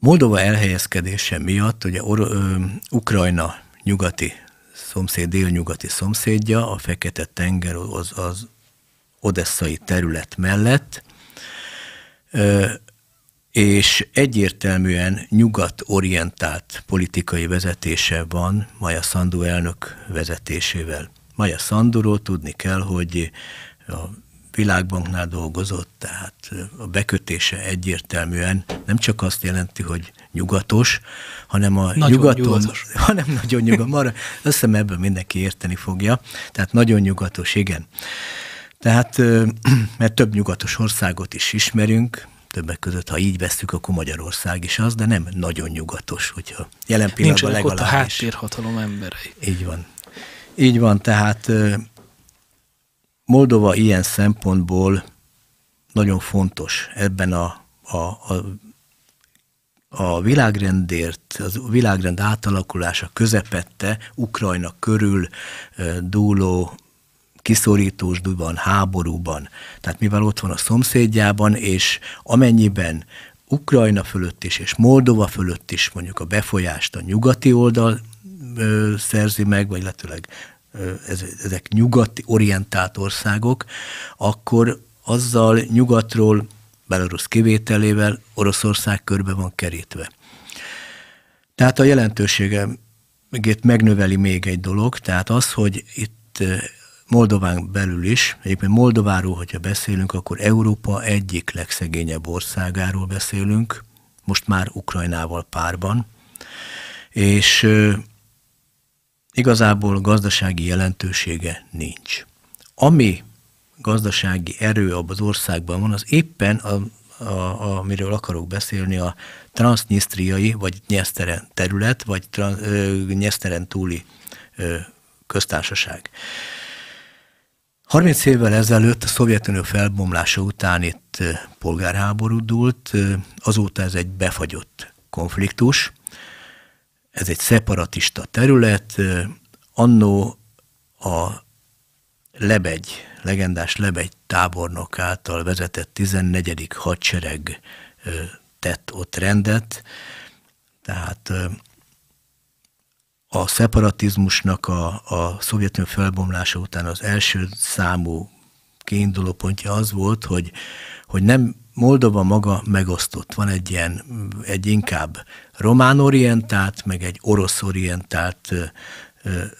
Moldova elhelyezkedése miatt ugye Or- ö, Ukrajna nyugati szomszéd, délnyugati szomszédja, a Fekete-tenger az, az odesszai terület mellett, ö, és egyértelműen nyugatorientált politikai vezetése van Maja Sandu elnök vezetésével. Maja Sanduról tudni kell, hogy a világbanknál dolgozott, tehát a bekötése egyértelműen nem csak azt jelenti, hogy nyugatos, hanem a nagyon nyugaton, nyugatos. hanem nagyon nyugatos. Marad, azt hiszem ebből mindenki érteni fogja. Tehát nagyon nyugatos, igen. Tehát, mert több nyugatos országot is ismerünk, többek között, ha így veszük, akkor Magyarország is az, de nem nagyon nyugatos, hogyha jelen pillanatban Nincsenek legalábbis. ott a háttérhatalom emberei. Így van. Így van, tehát Moldova ilyen szempontból nagyon fontos ebben a, a, a, a világrendért, az világrend átalakulása közepette, Ukrajna körül dúló duban, háborúban. Tehát mivel ott van a szomszédjában, és amennyiben Ukrajna fölött is, és Moldova fölött is mondjuk a befolyást a nyugati oldal ö, szerzi meg, vagy lehetőleg ezek nyugati orientált országok, akkor azzal nyugatról, Belarus kivételével Oroszország körbe van kerítve. Tehát a jelentősége jelentőségét megnöveli még egy dolog, tehát az, hogy itt Moldován belül is, egyébként Moldováról, hogyha beszélünk, akkor Európa egyik legszegényebb országáról beszélünk, most már Ukrajnával párban, és igazából gazdasági jelentősége nincs. Ami gazdasági erő abban az országban van, az éppen, a, a, amiről akarok beszélni, a transznisztriai, vagy nyeszteren terület, vagy trans, ö, nyeszteren túli ö, köztársaság. 30 évvel ezelőtt a Szovjetunió felbomlása után itt polgárháború dúlt, azóta ez egy befagyott konfliktus, ez egy szeparatista terület, annó a Lebegy, legendás Lebegy tábornok által vezetett 14. hadsereg tett ott rendet, tehát a szeparatizmusnak a, a szovjetunió felbomlása után az első számú kiinduló pontja az volt, hogy, hogy nem Moldova maga megosztott. Van egy ilyen, egy inkább román orientált, meg egy orosz orientált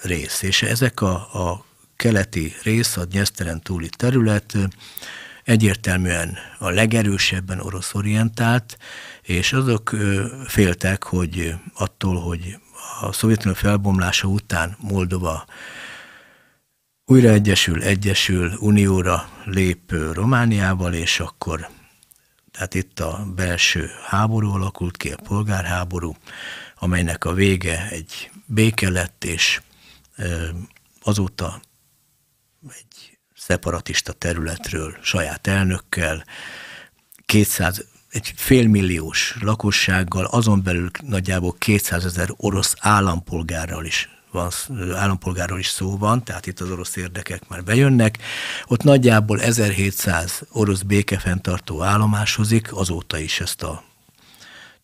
rész. És ezek a, a keleti rész, a Dnyeszteren túli terület egyértelműen a legerősebben orosz orientált, és azok féltek, hogy attól, hogy a szovjetunió felbomlása után Moldova újra egyesül, egyesül, unióra lép Romániával, és akkor, tehát itt a belső háború alakult ki, a polgárháború, amelynek a vége egy béke lett, és azóta egy szeparatista területről saját elnökkel, 200, egy félmilliós lakossággal, azon belül nagyjából 200 ezer orosz állampolgárral is van, állampolgáról is szó van, tehát itt az orosz érdekek már bejönnek. Ott nagyjából 1700 orosz békefenntartó állomásozik, azóta is ezt a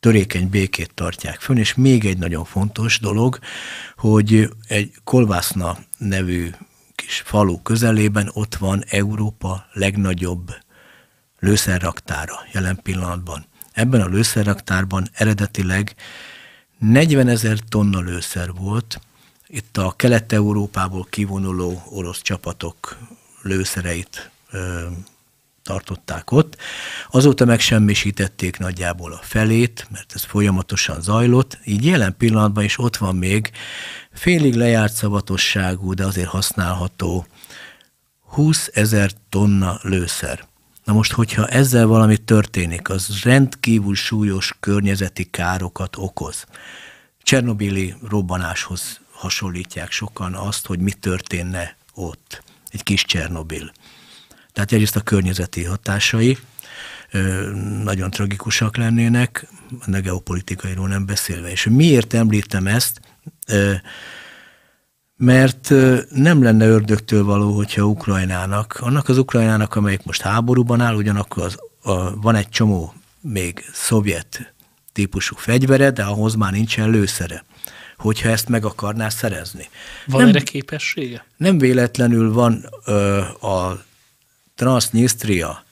törékeny békét tartják fönn, és még egy nagyon fontos dolog, hogy egy Kolvászna nevű kis falu közelében ott van Európa legnagyobb lőszerraktára jelen pillanatban. Ebben a lőszerraktárban eredetileg 40 ezer tonna lőszer volt, itt a kelet-európából kivonuló orosz csapatok lőszereit ö, tartották ott. Azóta megsemmisítették nagyjából a felét, mert ez folyamatosan zajlott. Így jelen pillanatban is ott van még félig lejárt szavatosságú, de azért használható 20 ezer tonna lőszer. Na most, hogyha ezzel valami történik, az rendkívül súlyos környezeti károkat okoz. Csernobili robbanáshoz hasonlítják sokan azt, hogy mi történne ott. Egy kis Csernobil. Tehát egyrészt a környezeti hatásai nagyon tragikusak lennének, a geopolitikairól nem beszélve. És miért említem ezt? Mert nem lenne ördögtől való, hogyha Ukrajnának, annak az Ukrajnának, amelyik most háborúban áll, ugyanakkor az, a, van egy csomó még szovjet típusú fegyvere, de ahhoz már nincsen lőszere hogyha ezt meg akarná szerezni. Van nem, erre képessége? Nem véletlenül van ö, a Transnistria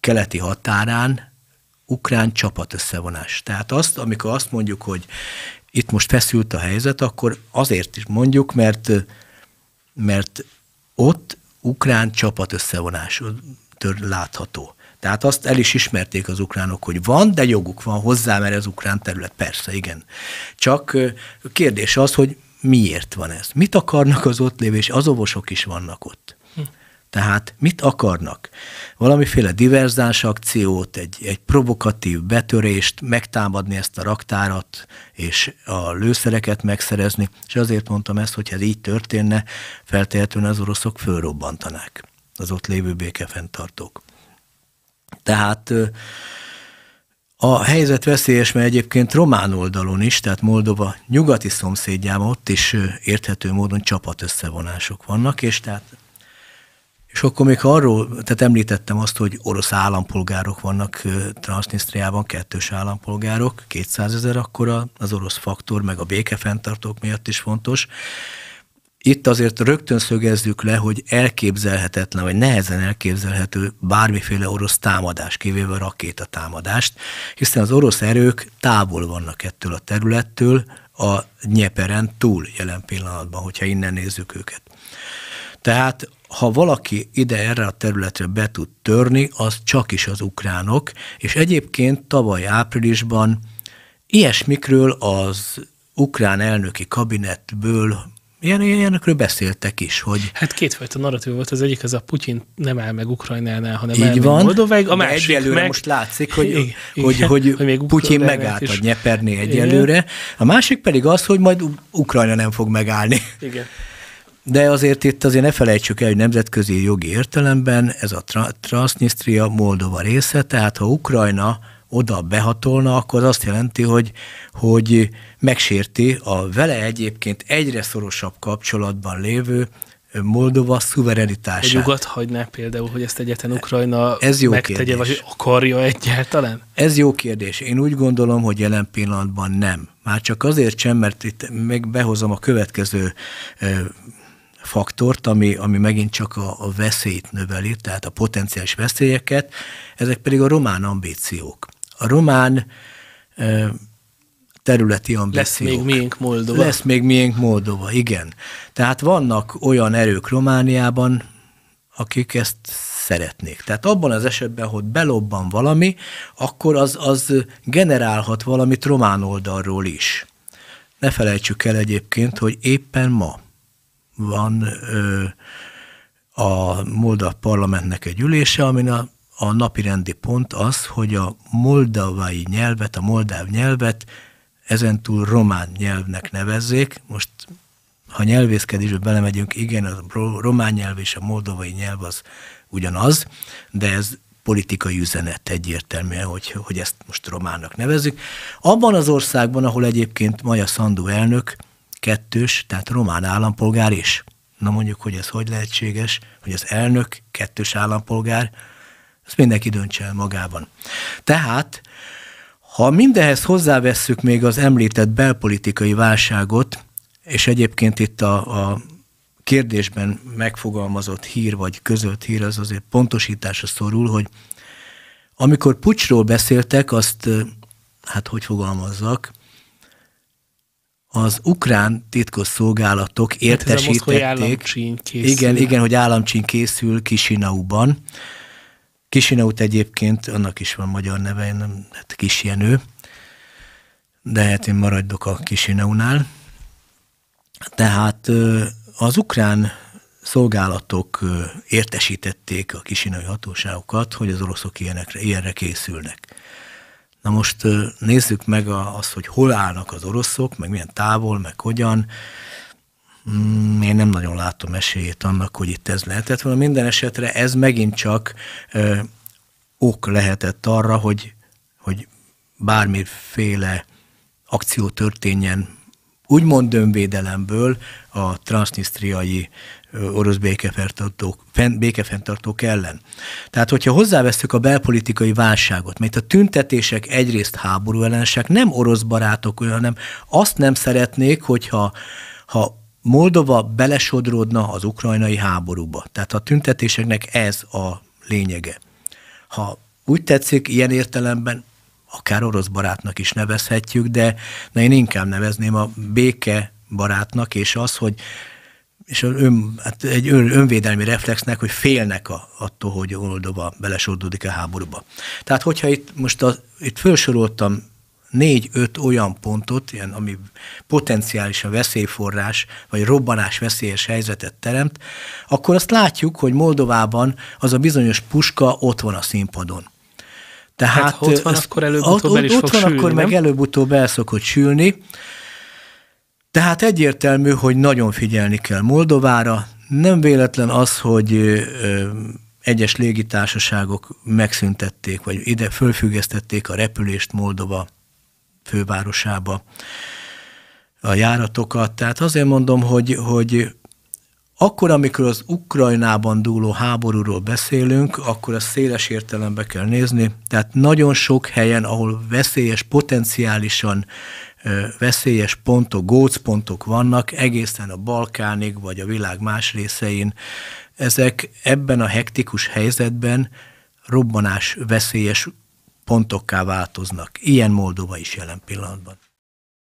keleti határán ukrán csapat összevonás. Tehát azt, amikor azt mondjuk, hogy itt most feszült a helyzet, akkor azért is mondjuk, mert, mert ott ukrán csapat összevonás tör látható. Tehát azt el is ismerték az ukránok, hogy van, de joguk van hozzá, mert az ukrán terület, persze, igen. Csak kérdés az, hogy miért van ez? Mit akarnak az ott lévő, és ovosok is vannak ott. Hm. Tehát mit akarnak? Valamiféle diverzáns akciót, egy, egy provokatív betörést, megtámadni ezt a raktárat, és a lőszereket megszerezni, és azért mondtam ezt, hogy ez így történne, feltétlenül az oroszok fölrobbantanák az ott lévő békefenntartók. Tehát a helyzet veszélyes, mert egyébként román oldalon is, tehát Moldova nyugati szomszédjában ott is érthető módon csapatösszevonások vannak, és tehát és akkor még arról, tehát említettem azt, hogy orosz állampolgárok vannak Transnistriában, kettős állampolgárok, 200 ezer, akkora az orosz faktor, meg a békefenntartók miatt is fontos itt azért rögtön szögezzük le, hogy elképzelhetetlen, vagy nehezen elképzelhető bármiféle orosz támadás, kivéve a rakétatámadást, hiszen az orosz erők távol vannak ettől a területtől, a Nyeperen túl jelen pillanatban, hogyha innen nézzük őket. Tehát ha valaki ide erre a területre be tud törni, az csak is az ukránok, és egyébként tavaly áprilisban ilyesmikről az ukrán elnöki kabinetből Ilyen, ilyenekről beszéltek is, hogy... Hát kétfajta narratív volt, az egyik az a Putyin nem áll meg Ukrajnánál, hanem Így van, Moldoveg, a másik egyelőre meg... most látszik, hogy, igen, hogy, igen, hogy, hogy még Putyin megállt a Nyeperné egyelőre, igen. a másik pedig az, hogy majd Ukrajna nem fog megállni. Igen. De azért itt azért ne felejtsük el, hogy nemzetközi jogi értelemben ez a Transnistria Moldova része, tehát ha Ukrajna oda behatolna, akkor az azt jelenti, hogy, hogy megsérti a vele egyébként egyre szorosabb kapcsolatban lévő Moldova szuverenitását. A nyugat hagyná például, hogy ezt egyetlen Ukrajna Ez jó megtegye, kérdés. vagy akarja egyáltalán? Ez jó kérdés. Én úgy gondolom, hogy jelen pillanatban nem. Már csak azért sem, mert itt meg behozom a következő faktort, ami, ami megint csak a, a veszélyt növeli, tehát a potenciális veszélyeket, ezek pedig a román ambíciók a román területi ambíciók. Lesz még miénk Moldova. Lesz még miénk Moldova, igen. Tehát vannak olyan erők Romániában, akik ezt szeretnék. Tehát abban az esetben, hogy belobban valami, akkor az, az generálhat valamit román oldalról is. Ne felejtsük el egyébként, hogy éppen ma van ö, a Moldav parlamentnek egy ülése, amin a a napi rendi pont az, hogy a moldavai nyelvet, a moldáv nyelvet ezentúl román nyelvnek nevezzék. Most, ha nyelvészkedésbe belemegyünk, igen, a román nyelv és a moldovai nyelv az ugyanaz, de ez politikai üzenet egyértelműen, hogy, hogy ezt most románnak nevezzük. Abban az országban, ahol egyébként Maja Szandú elnök kettős, tehát román állampolgár is. Na mondjuk, hogy ez hogy lehetséges, hogy az elnök kettős állampolgár, ezt mindenki döntse el magában. Tehát, ha mindehhez hozzávesszük még az említett belpolitikai válságot, és egyébként itt a, a kérdésben megfogalmazott hír vagy közölt hír az azért pontosításra szorul, hogy amikor pucsról beszéltek, azt, hát hogy fogalmazzak, az ukrán titkos szolgálatok értesítették. Hát ez a Igen, igen, hogy államcsín készül Kisinauban. Kisineut egyébként, annak is van magyar neve, én nem, hát Kisjenő, de hát én maradok a Kisineunál. Tehát az ukrán szolgálatok értesítették a kisinai hatóságokat, hogy az oroszok ilyenekre, ilyenre készülnek. Na most nézzük meg azt, hogy hol állnak az oroszok, meg milyen távol, meg hogyan. Mm, én nem nagyon látom esélyét annak, hogy itt ez lehetett volna. Minden esetre ez megint csak ö, ok lehetett arra, hogy, hogy bármiféle akció történjen úgymond önvédelemből a transznisztriai orosz békefenntartók, békefenntartók ellen. Tehát, hogyha hozzávesztük a belpolitikai válságot, mert a tüntetések egyrészt háború ellenesek, nem orosz barátok, hanem azt nem szeretnék, hogyha ha Moldova belesodródna az ukrajnai háborúba. Tehát a tüntetéseknek ez a lényege. Ha úgy tetszik, ilyen értelemben akár orosz barátnak is nevezhetjük, de na én inkább nevezném a béke barátnak, és az, hogy és ön, hát egy ön, önvédelmi reflexnek, hogy félnek a, attól, hogy Moldova belesordódik a háborúba. Tehát, hogyha itt most a, itt felsoroltam négy-öt olyan pontot, ilyen, ami potenciálisan veszélyforrás, vagy robbanás veszélyes helyzetet teremt, akkor azt látjuk, hogy Moldovában az a bizonyos puska ott van a színpadon. Tehát hát, ott van, akkor előbb-utóbb el is ott fog van, sülni, akkor nem? meg előbb-utóbb el szokott sülni. Tehát egyértelmű, hogy nagyon figyelni kell Moldovára. Nem véletlen az, hogy ö, egyes légitársaságok megszüntették, vagy ide fölfüggesztették a repülést Moldova fővárosába a járatokat. Tehát azért mondom, hogy, hogy akkor, amikor az Ukrajnában dúló háborúról beszélünk, akkor a széles értelembe kell nézni. Tehát nagyon sok helyen, ahol veszélyes, potenciálisan veszélyes pontok, gócpontok vannak, egészen a Balkánig vagy a világ más részein, ezek ebben a hektikus helyzetben robbanás veszélyes pontokká változnak. Ilyen Moldova is jelen pillanatban.